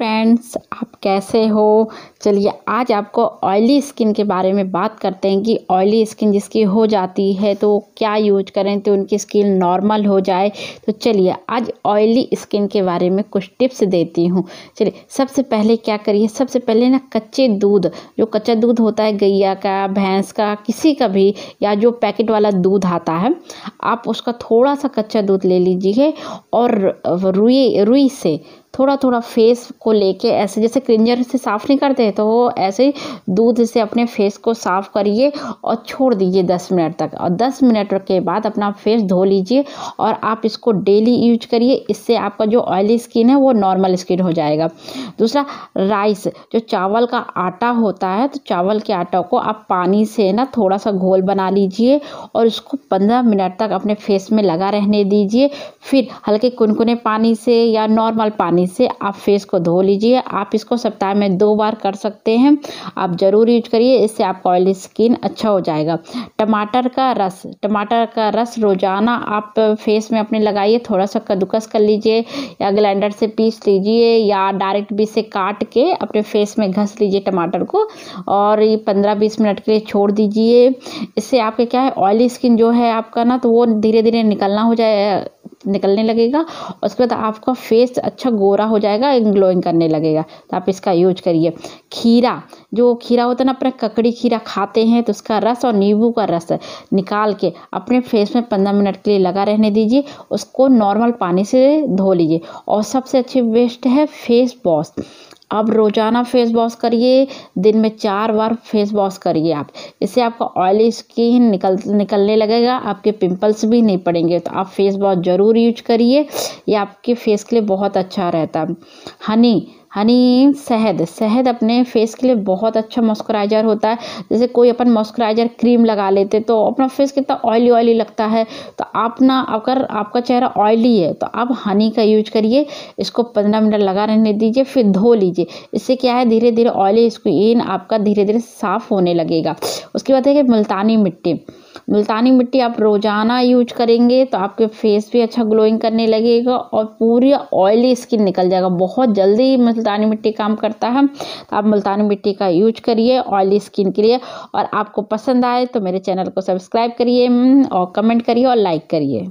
friends आप कैसे हो चलिए आज आपको ऑयली स्किन के बारे में बात करते हैं कि ऑयली स्किन जिसकी हो जाती है तो क्या यूज करें तो उनकी स्किन नॉर्मल हो जाए तो चलिए आज ऑयली स्किन के बारे में कुछ टिप्स देती हूँ चलिए सबसे पहले क्या करिए सबसे पहले ना कच्चे दूध जो कच्चा दूध होता है गैया का भैंस का किसी का भी या जो पैकेट वाला दूध आता है आप उसका थोड़ा सा कच्चा दूध ले लीजिए और रुई रुई से थोड़ा थोड़ा फेस को लेके ऐसे जैसे क्लिंजर से साफ़ नहीं करते तो वो ऐसे ही दूध से अपने फेस को साफ़ करिए और छोड़ दीजिए दस मिनट तक और दस मिनट के बाद अपना फेस धो लीजिए और आप इसको डेली यूज करिए इससे आपका जो ऑयली स्किन है वो नॉर्मल स्किन हो जाएगा दूसरा राइस जो चावल का आटा होता है तो चावल के आटा को आप पानी से ना थोड़ा सा घोल बना लीजिए और इसको पंद्रह मिनट तक अपने फेस में लगा रहने दीजिए फिर हल्के कुनकुने पानी से या नॉर्मल पानी पानी से आप फेस को धो लीजिए आप इसको सप्ताह में दो बार कर सकते हैं आप ज़रूर यूज करिए इससे आपका ऑयली स्किन अच्छा हो जाएगा टमाटर का रस टमाटर का रस रोज़ाना आप फेस में अपने लगाइए थोड़ा सा कद्दूकस कर लीजिए या ग्लैंडर से पीस लीजिए या डायरेक्ट भी इसे काट के अपने फेस में घस लीजिए टमाटर को और ये पंद्रह बीस मिनट के लिए छोड़ दीजिए इससे आपके क्या है ऑयली स्किन जो है आपका ना तो वो धीरे धीरे निकलना हो जाए निकलने लगेगा उसके बाद आपका फेस अच्छा गोरा हो जाएगा ग्लोइंग करने लगेगा तो आप इसका यूज करिए खीरा जो खीरा होता है ना अपने ककड़ी खीरा खाते हैं तो उसका रस और नींबू का रस निकाल के अपने फेस में पंद्रह मिनट के लिए लगा रहने दीजिए उसको नॉर्मल पानी से धो लीजिए और सबसे अच्छी बेस्ट है फेस वॉश आप रोज़ाना फेस वॉश करिए दिन में चार बार फेस वॉश करिए आप इससे आपका ऑयली स्किन निकल निकलने लगेगा आपके पिंपल्स भी नहीं पड़ेंगे तो आप फेस वॉश ज़रूर यूज करिए ये आपके फेस के लिए बहुत अच्छा रहता है हनी हनी शहद शहद अपने फेस के लिए बहुत अच्छा मॉइस्चराइजर होता है जैसे कोई अपन मॉइस्चराइजर क्रीम लगा लेते तो अपना फेस कितना ऑयली ऑयली लगता है तो आप ना अगर आपका चेहरा ऑयली है तो आप हनी का यूज करिए इसको पंद्रह मिनट लगा रहने दीजिए फिर धो लीजिए इससे क्या है धीरे धीरे ऑयली स्किन आपका धीरे धीरे साफ होने लगेगा उसके बाद है कि मुल्तानी मिट्टी मुल्तानी मिट्टी आप रोज़ाना यूज करेंगे तो आपके फेस भी अच्छा ग्लोइंग करने लगेगा और पूरी ऑयली स्किन निकल जाएगा बहुत जल्दी मुल्तानी मिट्टी काम करता है तो आप मुल्तानी मिट्टी का यूज करिए ऑयली स्किन के लिए और आपको पसंद आए तो मेरे चैनल को सब्सक्राइब करिए और कमेंट करिए और लाइक करिए